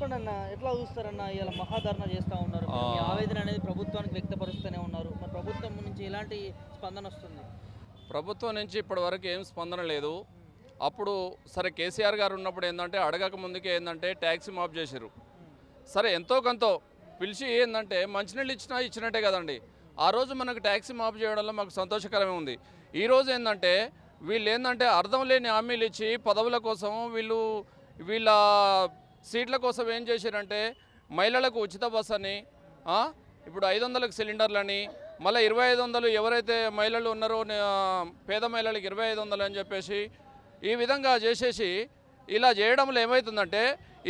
చెప్పండి అన్న ఎట్లా చూస్తారన్న ఇలా మహాధర్ణ చేస్తూ ఉన్నారు ఆవేదన అనేది ప్రభుత్వానికి వ్యక్తపరుస్తూనే ఉన్నారు మరి ప్రభుత్వం నుంచి ఎలాంటి స్పందన వస్తుంది ప్రభుత్వం నుంచి ఇప్పటివరకు ఏం స్పందన లేదు అప్పుడు సరే కేసీఆర్ గారు ఉన్నప్పుడు ఏంటంటే అడగక ముందుకే ఏంటంటే ట్యాక్సీ మాఫ్ చేశారు సరే ఎంతో కొంతో పిలిచి ఏంటంటే మంచినీళ్ళు ఇచ్చినా ఇచ్చినట్టే కదండి ఆ రోజు మనకు ట్యాక్సీ మాఫ్ చేయడంలో మాకు సంతోషకరమే ఉంది ఈరోజు ఏంటంటే వీళ్ళు ఏంటంటే అర్థం లేని హామీలు ఇచ్చి పదవుల కోసం వీళ్ళు వీళ్ళ సీట్ల కోసం ఏం చేశారంటే మహిళలకు ఉచిత బస్ అని ఇప్పుడు ఐదు వందలకు సిలిండర్లని మళ్ళీ ఇరవై ఐదు వందలు ఎవరైతే మహిళలు ఉన్నారో పేద మహిళలకు ఇరవై ఐదు వందలు అని చెప్పేసి ఈ విధంగా చేసేసి ఇలా చేయడంలో ఏమవుతుందంటే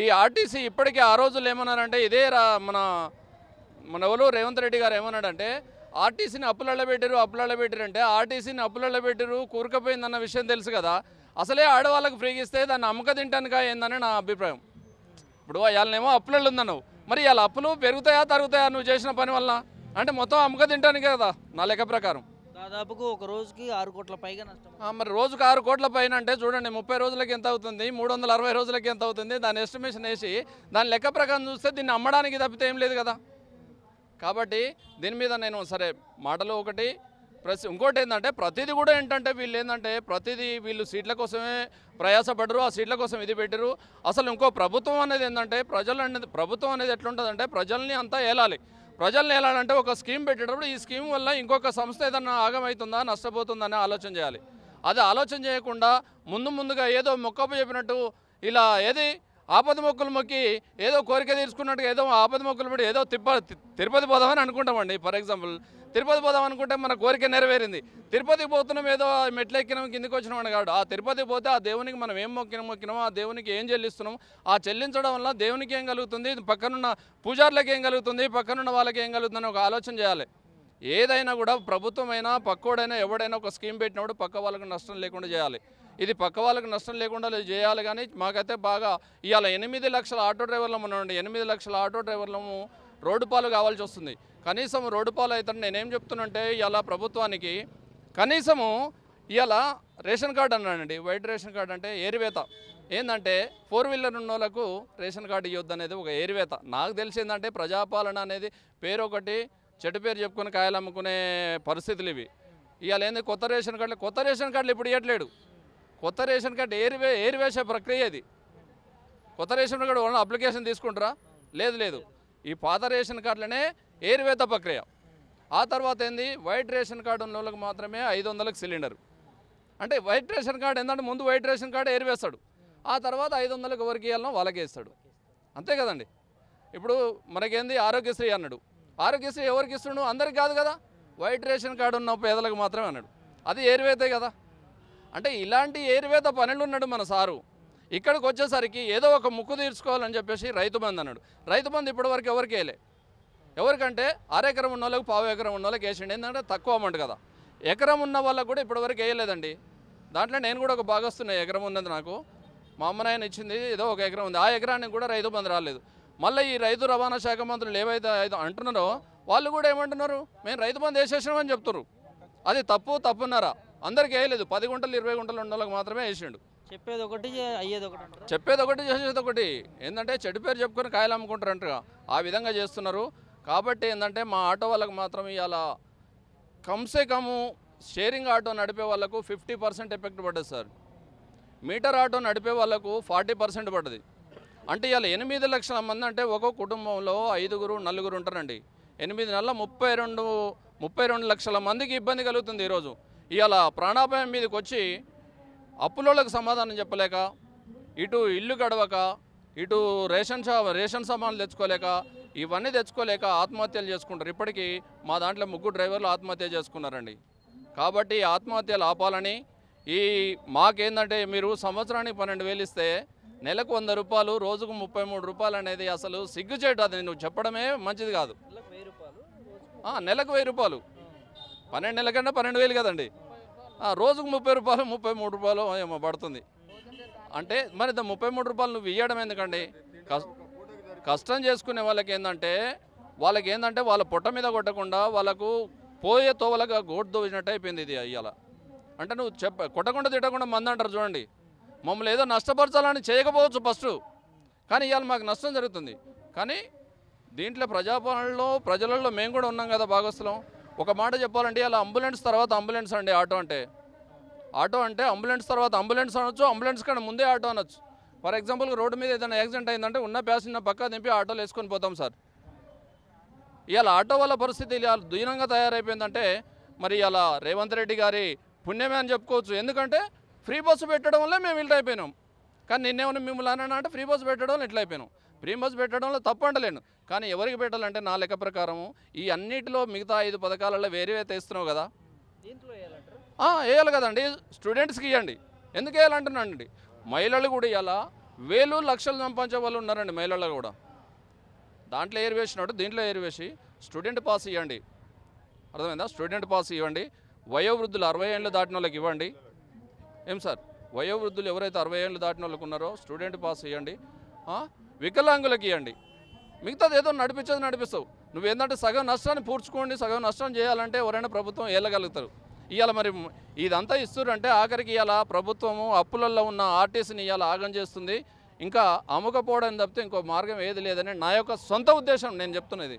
ఈ ఆర్టీసీ ఇప్పటికే ఆ రోజులు ఏమన్నారంటే ఇదే మన మన ఎవరు రేవంత్ రెడ్డి గారు ఏమన్నాడంటే ఆర్టీసీని అప్పులల్లో పెట్టారు అప్పులలో పెట్టారు అంటే ఆర్టీసీని అప్పులలో పెట్టారు కూరుకపోయిందన్న విషయం తెలుసు కదా అసలే ఆడవాళ్ళకు ఫ్రీగిస్తే దాన్ని అమ్మక తింటానుక ఏందని నా అభిప్రాయం ఇప్పుడు వాళ్ళనేమో అప్పులు ఉందన్నావు మరి వాళ్ళ అప్పులు పెరుగుతాయా తరుగుతాయా నువ్వు చేసిన పని వల్ల అంటే మొత్తం అమ్మక తింటాను కదా నా లెక్క ప్రకారం దాదాపుకు ఒక రోజుకి ఆరు కోట్ల పైగా నష్టం మరి రోజుకు ఆరు కోట్ల పైన అంటే చూడండి ముప్పై రోజులకి ఎంత అవుతుంది మూడు వందల అరవై రోజులకి ఎంత అవుతుంది దాని ఎస్టిమేషన్ వేసి దాని లెక్క ప్రకారం చూస్తే దీన్ని అమ్మడానికి తప్పితే ఏం లేదు కదా కాబట్టి దీని మీద నేను సరే మాటలు ఒకటి ప్రసి ఇంకోటి ఏంటంటే ప్రతిదీ కూడా ఏంటంటే వీళ్ళు ఏంటంటే ప్రతిదీ వీళ్ళు సీట్ల కోసమే ప్రయాసపడరు ఆ సీట్ల కోసం ఇది పెట్టరు అసలు ఇంకో ప్రభుత్వం అనేది ఏంటంటే ప్రజలు అనేది ప్రభుత్వం అనేది ఎట్లుంటుందంటే ప్రజల్ని అంతా ఏలాలి ప్రజల్ని ఏలాలంటే ఒక స్కీమ్ పెట్టేటప్పుడు ఈ స్కీమ్ వల్ల ఇంకొక సంస్థ ఏదన్నా ఆగమవుతుందా నష్టపోతుందా ఆలోచన చేయాలి అది ఆలోచన చేయకుండా ముందు ముందుగా ఏదో మొక్కపు చెప్పినట్టు ఇలా ఏది ఆపద మొక్కులు మొక్కి ఏదో కోరిక తీర్చుకున్నట్టుగా ఏదో ఆపద మొక్కులు పెట్టి ఏదో తిప్ప తిరుపతి పోదామని అనుకుంటామండి ఫర్ ఎగ్జాంపుల్ తిరుపతి పోదాం అనుకుంటే మన కోరిక నెరవేరింది తిరుపతికి పోతున్నాం ఏదో మెట్లెక్కినాం కిందికి వచ్చినామని కాదు ఆ తిరుపతికి పోతే ఆ దేవునికి మనం ఏం మొక్కిన మొక్కినామో ఆ దేవునికి ఏం చెల్లిస్తున్నాం ఆ చెల్లించడం వల్ల దేవునికి ఏం కలుగుతుంది పక్కనున్న పూజార్లకు ఏం కలుగుతుంది పక్కనున్న వాళ్ళకి ఏం కలుగుతుంది ఒక ఆలోచన చేయాలి ఏదైనా కూడా ప్రభుత్వమైనా పక్కోడైనా ఎవడైనా ఒక స్కీమ్ పెట్టినప్పుడు పక్క వాళ్ళకు నష్టం లేకుండా చేయాలి ఇది పక్క వాళ్ళకి నష్టం లేకుండా చేయాలి కానీ మాకైతే బాగా ఇవాళ ఎనిమిది లక్షల ఆటో డ్రైవర్లము ఉన్నాయండి ఎనిమిది లక్షల ఆటో డ్రైవర్లము రోడ్డు పాలు కావాల్సి వస్తుంది కనీసం రోడ్డు పాలు అయితే నేనేం చెప్తున్నంటే ఇలా ప్రభుత్వానికి కనీసము ఇవాళ రేషన్ కార్డు అన్నానండి వైట్ రేషన్ కార్డు అంటే ఏరివేత ఏంటంటే ఫోర్ వీలర్ ఉన్న వాళ్ళకు రేషన్ కార్డు ఇవ్వద్దు అనేది ఒక ఏరివేత నాకు తెలిసిందంటే ప్రజాపాలన అనేది పేరు ఒకటి చెట్టు పేరు చెప్పుకుని కాయలు అమ్ముకునే పరిస్థితులు ఇవి ఇవాళ ఏంది కొత్త రేషన్ కార్డులు కొత్త రేషన్ కార్డులు ఇప్పుడు ఇవ్వట్లేడు కొత్త రేషన్ కార్డు ఏరివే ఏరివేసే ప్రక్రియ ఇది కొత్త రేషన్ కార్డు వాళ్ళని అప్లికేషన్ తీసుకుంటారా లేదు లేదు ఈ పాత రేషన్ కార్డులనే ఏరివేత ప్రక్రియ ఆ తర్వాత ఏంది వైట్ రేషన్ కార్డు ఉన్న వాళ్ళకి మాత్రమే ఐదు వందలకు సిలిండర్ అంటే వైట్ రేషన్ కార్డు ఏంటంటే ముందు వైట్ రేషన్ కార్డు ఏరివేస్తాడు ఆ తర్వాత ఐదు వందలకు ఎవరికి వెళ్ళినా వాళ్ళకే ఇస్తాడు అంతే కదండి ఇప్పుడు మనకేంది ఆరోగ్యశ్రీ అన్నాడు ఆరోగ్యశ్రీ ఎవరికి ఇస్తున్నాడు అందరికి కాదు కదా వైట్ రేషన్ కార్డు ఉన్న పేదలకు మాత్రమే అన్నాడు అది ఏరివేతే కదా అంటే ఇలాంటి పనులు ఉన్నాడు మన సారు ఇక్కడికి వచ్చేసరికి ఏదో ఒక ముక్కు తీర్చుకోవాలని చెప్పేసి రైతు బంధు అన్నాడు రైతు బంధు ఇప్పటివరకు ఎవరికి వేయలే ఎవరికంటే అరెకరం ఉన్న వాళ్ళకి పావు ఎకరం ఉన్న వాళ్ళకి వేసిండి ఏంటంటే తక్కువ అమౌంట్ కదా ఎకరం ఉన్న వాళ్ళకి కూడా ఇప్పటివరకు వేయలేదండి దాంట్లో నేను కూడా ఒక భాగస్తున్నా ఎకరం ఉన్నది నాకు మా అమ్మనాయన ఇచ్చింది ఏదో ఒక ఎకరం ఉంది ఆ ఎకరానికి కూడా రైతు బంధు రాలేదు మళ్ళీ ఈ రైతు రవాణా శాఖ మంత్రులు ఏవైతే అంటున్నారో వాళ్ళు కూడా ఏమంటున్నారు మేము రైతు బంధు వేసేసినామని చెప్తున్నారు అది తప్పు తప్పున్నారా అందరికీ వేయలేదు పది గుంటలు ఇరవై గుంటలు ఉన్న మాత్రమే వేసిండు చెప్పేది ఒకటి అయ్యేది ఒకటి చెప్పేది ఒకటి చేసేది ఒకటి ఏంటంటే చెడు పేరు చెప్పుకొని కాయలు అంటారు ఆ విధంగా చేస్తున్నారు కాబట్టి ఏంటంటే మా ఆటో వాళ్ళకు మాత్రం ఇలా కమ్సే కము షేరింగ్ ఆటో నడిపే వాళ్ళకు ఫిఫ్టీ పర్సెంట్ ఎఫెక్ట్ పడ్డది సార్ మీటర్ ఆటో నడిపే వాళ్ళకు ఫార్టీ పర్సెంట్ పడ్డది అంటే ఇలా ఎనిమిది లక్షల మంది అంటే ఒక్కొక్క కుటుంబంలో ఐదుగురు నలుగురు ఉంటారండి ఎనిమిది నెలల ముప్పై రెండు ముప్పై రెండు లక్షల మందికి ఇబ్బంది కలుగుతుంది ఈరోజు ఇవాళ ప్రాణాపాయం మీదకి వచ్చి అప్పులోళ్ళకు సమాధానం చెప్పలేక ఇటు ఇల్లు గడవక ఇటు రేషన్ షా రేషన్ సామాన్లు తెచ్చుకోలేక ఇవన్నీ తెచ్చుకోలేక ఆత్మహత్యలు చేసుకుంటారు ఇప్పటికీ మా దాంట్లో ముగ్గురు డ్రైవర్లు ఆత్మహత్య చేసుకున్నారండి కాబట్టి ఆత్మహత్యలు ఆపాలని ఈ మాకేందంటే మీరు సంవత్సరానికి పన్నెండు వేలు ఇస్తే నెలకు వంద రూపాయలు రోజుకు ముప్పై మూడు రూపాయలు అనేది అసలు చేయటం అది నువ్వు చెప్పడమే మంచిది కాదు నెలకు వెయ్యి రూపాయలు పన్నెండు నెలల కన్నా పన్నెండు వేలు కదండి రోజుకు ముప్పై రూపాయలు ముప్పై మూడు రూపాయలు ఏమో పడుతుంది అంటే మరి ముప్పై మూడు రూపాయలు నువ్వు ఇవ్వడం ఎందుకండి కష్టం చేసుకునే వాళ్ళకి ఏంటంటే వాళ్ళకి ఏంటంటే వాళ్ళ పొట్ట మీద కొట్టకుండా వాళ్ళకు పోయే తోవలగా గోడు దోచినట్టు అయిపోయింది ఇది అయ్యాల అంటే నువ్వు చెప్ప కొట్టకుండా తిట్టకుండా మంది అంటారు చూడండి మమ్మల్ని ఏదో నష్టపరచాలని చేయకపోవచ్చు ఫస్ట్ కానీ ఇవాళ మాకు నష్టం జరుగుతుంది కానీ దీంట్లో ప్రజాపాలనలో ప్రజలలో మేము కూడా ఉన్నాం కదా భాగస్థలం ఒక మాట చెప్పాలంటే అలా అంబులెన్స్ తర్వాత అంబులెన్స్ అండి ఆటో అంటే ఆటో అంటే అంబులెన్స్ తర్వాత అంబులెన్స్ అనొచ్చు అంబులెన్స్ కన్నా ముందే ఆటో అనొచ్చు ఫర్ ఎగ్జాంపుల్ రోడ్డు మీద ఏదైనా యాక్సిడెంట్ అయిందంటే ఉన్న ప్యాసింజర్ పక్కా దింపి ఆటోలు వేసుకొని పోతాం సార్ ఇవాళ ఆటో వల్ల పరిస్థితి ఇలా దీనంగా తయారైపోయిందంటే మరి ఇలా రేవంత్ రెడ్డి గారి పుణ్యమే అని చెప్పుకోవచ్చు ఎందుకంటే ఫ్రీ బస్సు పెట్టడం వల్లే మేము ఇట్లా అయిపోయినాం కానీ నిన్నేమన్నా మిమ్మల్ని అన్నా అంటే ఫ్రీ బస్సు పెట్టడం వల్ల ఇట్లా అయిపోయినాం ప్రీమియస్ పెట్టడంలో తప్పు అంటలేను కానీ ఎవరికి పెట్టాలంటే నా లెక్క ప్రకారము ఈ అన్నిటిలో మిగతా ఐదు పథకాలలో వేరేవే తెస్తున్నావు కదా వేయాలి కదండి స్టూడెంట్స్కి ఇవ్వండి ఎందుకు వేయాలంటున్నానండి మహిళలు కూడా ఇవ్వాల వేలు లక్షలు సంపాదించే వాళ్ళు ఉన్నారండి మహిళల్లో కూడా దాంట్లో ఏరు దీంట్లో ఏరు వేసి స్టూడెంట్ పాస్ ఇవ్వండి అర్థమైందా స్టూడెంట్ పాస్ ఇవ్వండి వయోవృద్ధులు అరవై ఏళ్ళు దాటిన వాళ్ళకి ఇవ్వండి ఏం సార్ వయోవృద్ధులు ఎవరైతే అరవై ఏళ్ళు దాటిన వాళ్ళకు ఉన్నారో స్టూడెంట్ పాస్ ఇవ్వండి వికలాంగులకి ఇవ్వండి మిగతాది ఏదో నడిపించేది నడిపిస్తావు నువ్వు ఏంటంటే సగం నష్టాన్ని పూడ్చుకోండి సగం నష్టం చేయాలంటే ఎవరైనా ప్రభుత్వం ఏలగలుగుతారు ఇవాళ మరి ఇదంతా ఇస్తురంటే ఆఖరికి ఇవాళ ప్రభుత్వము అప్పులలో ఉన్న ఆర్టీసీని ఇవాళ ఆగం చేస్తుంది ఇంకా అమ్ముకపోవడం తప్పితే ఇంకో మార్గం ఏది లేదని నా యొక్క సొంత ఉద్దేశం నేను చెప్తున్నది